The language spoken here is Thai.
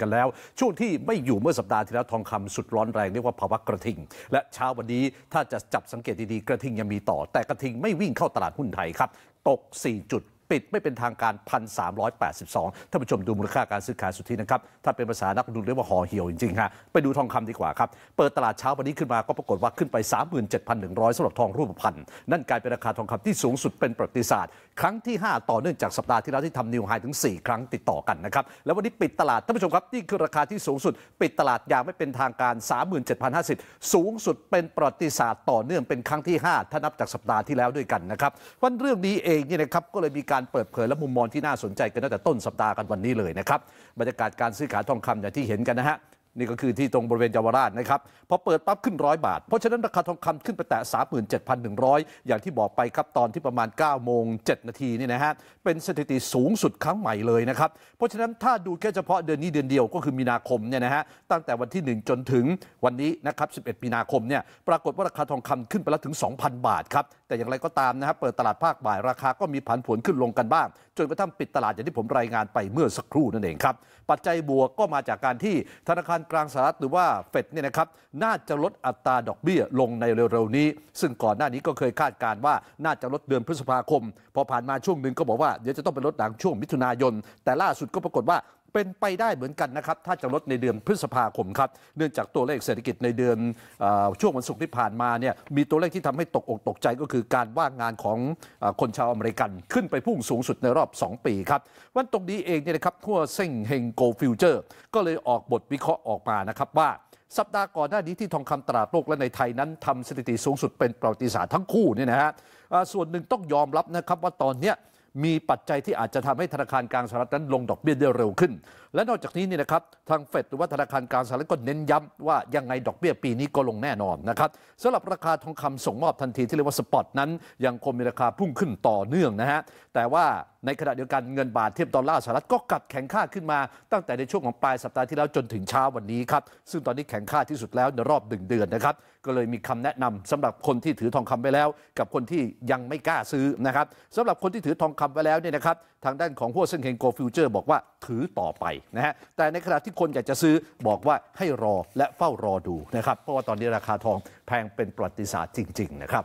กันแล้ว ช่วงที่ไม่อยู่เมื่อสัปดาห์ที่แล้วทองคำสุดร้อนแรง เรียกว่าภาวะกระทิง และเช้าวันนี้ถ้าจะจับสังเกตดี ๆ กระทิงยังมีต่อ แต่กระทิงไม่วิ่งเข้าตลาดหุ้นไทยครับ ตก 4 จุดปิดไม่เป็นทางการ 1,382ท่านผู้ชมดูมูลค่าการซื้อขายสุทธินะครับ ถ้าเป็นภาษานักดูเรียกว่าห่อเหี่ยวจริงๆฮะไปดูทองคำดีกว่าครับ เปิดตลาดเช้าวันนี้ขึ้นมาก็ปรากฏว่าขึ้นไป 37,100 สำหรับทองรูปพรรณนั่นกลายเป็นราคาทองคำที่สูงสุดเป็นประวัติศาสตร์ ครั้งที่ 5 ต่อเนื่องจากสัปดาห์ที่แล้วที่ทำนิวไฮถึง 4 ครั้งติดต่อกันนะครับ แล้ววันนี้ปิดตลาดท่านผู้ชมครับนี่คือราคาที่สูงสุด ปิดตลาดอย่างไม่เป็นทางการ 37,050 สูงสุดเป็นประวัติศาสตร์ต่อเนื่องเป็นครั้งที่5ถ้านับจากสัปดาห์ที่แล้วด้วยกันนะครับวันเรื่องนี้เองเนี่ยนะครับก็เลยมีการเปิดเผยและมุมมองที่น่าสนใจกันตั้งแต่ต้นสัปดาห์กันวันนี้เลยนะครับ บรรยากาศการซื้อขายทองคำอย่างที่เห็นกันนะฮะนี่ก็คือที่ตรงบริเวณเยาวราชนะครับพอเปิดปั๊บขึ้นร้อยบาท เพราะฉะนั้นราคาทองคำขึ้นไปแตะ37,100 อย่างที่บอกไปครับตอนที่ประมาณ9โมง7นาทีนี่นะฮะเป็นสถิติสูงสุดครั้งใหม่เลยนะครับเพราะฉะนั้นถ้าดูแค่เฉพาะเดือนนี้เดือนเดียวก็คือมีนาคมเนี่ยนะฮะตั้งแต่วันที่ 1 จนถึงวันนี้นะครับ11มีนาคมเนี่ยปรากฏว่าราคาทองคำขึ้นไปแล้วถึง2,000บาทครับแต่อย่างไรก็ตามนะครับเปิดตลาดภาคบ่ายราคาก็มีผันผวนขึ้นลงกันบ้างจนกระทั่งปิดตลาดอย่างที่ผมรายงานไปเมื่อสักครู่นั่นเองครับปัจจัยบวกก็มาจากการที่ธนาคารกลางสหรัฐหรือว่าเฟดเนี่ยนะครับ น่าจะลดอัตราดอกเบี้ยลงในเร็วๆนี้ ซึ่งก่อนหน้านี้ก็เคยคาดการว่า น่าจะลดเดือนพฤษภาคม พอผ่านมาช่วงหนึ่งก็บอกว่า เดี๋ยวจะต้องไปลดหลังช่วงมิถุนายน แต่ล่าสุดก็ปรากฏว่าเป็นไปได้เหมือนกันนะครับ ถ้าจะลดในเดือนพฤษภาคมครับ เนื่องจากตัวเลขเศรษฐกิจในเดือนอช่วงวันศุกร์ที่ผ่านมาเนี่ยมีตัวเลขที่ทำให้ตกอกตกใจก็คือการว่างงานของอคนชาวอเมริกัน ขึ้นไปพุ่งสูงสุดในรอบ 2 ปีครับ วันตรงนี้เองเนี่ยนะครับ ทั่วเซ็งเฮงโกฟิวเจอร์ก็เลยออกบทวิเคราะห์ออกมานะครับว่าสัปดาห์ก่อนหน้านี้ที่ทองคำตลาดโลกและในไทยนั้น ทำสถิติสูงสุดเป็นประวัติศาสตร์ทั้งคู่เนี่ยนะฮะส่วนหนึ่งต้องยอมรับนะครับว่าตอนเนี้ยมีปัจจัยที่อาจจะทำให้ธนาคารกลางสหรัฐนั้นลงดอกเบี้ยได้เร็วขึ้น และนอกจากนี้นี่นะครับทางเฟดหรือว่าธนาคารกลางสหรัฐก็เน้นย้ำว่ายังไงดอกเบี้ยปีนี้ก็ลงแน่นอนนะครับสำหรับราคาทองคำส่งมอบทันทีที่เรียกว่าสปอตนั้น ยังคงมีราคาพุ่งขึ้นต่อเนื่องนะฮะแต่ว่าในขณะเดียวกันเงินบาทเทียบดอลลาร์สหรัฐก็กลับแข็งค่าขึ้นมาตั้งแต่ในช่วงของปลายสัปดาห์ที่แล้วจนถึงเช้าวันนี้ครับซึ่งตอนนี้แข็งค่าที่สุดแล้วในรอบหนึ่งเดือนนะครับก็เลยมีคำแนะนำสำหรับคนที่ถือทองคำไปแล้ว กับคนที่ยังไม่กล้าซื้อนะครับสำหรับคนที่ถือทองคำไปแล้วเนี่ยนะครับทางด้านของหัวเซินเฮงโกฟิวเจอร์บอกว่าถือต่อไปนะฮะแต่ในขณะที่คนอยากจะซื้อบอกว่าให้รอและเฝ้ารอดูนะครับเพราะว่าตอนนี้ราคาทองแพงเป็นประวัติศาสตร์จริงๆนะครับ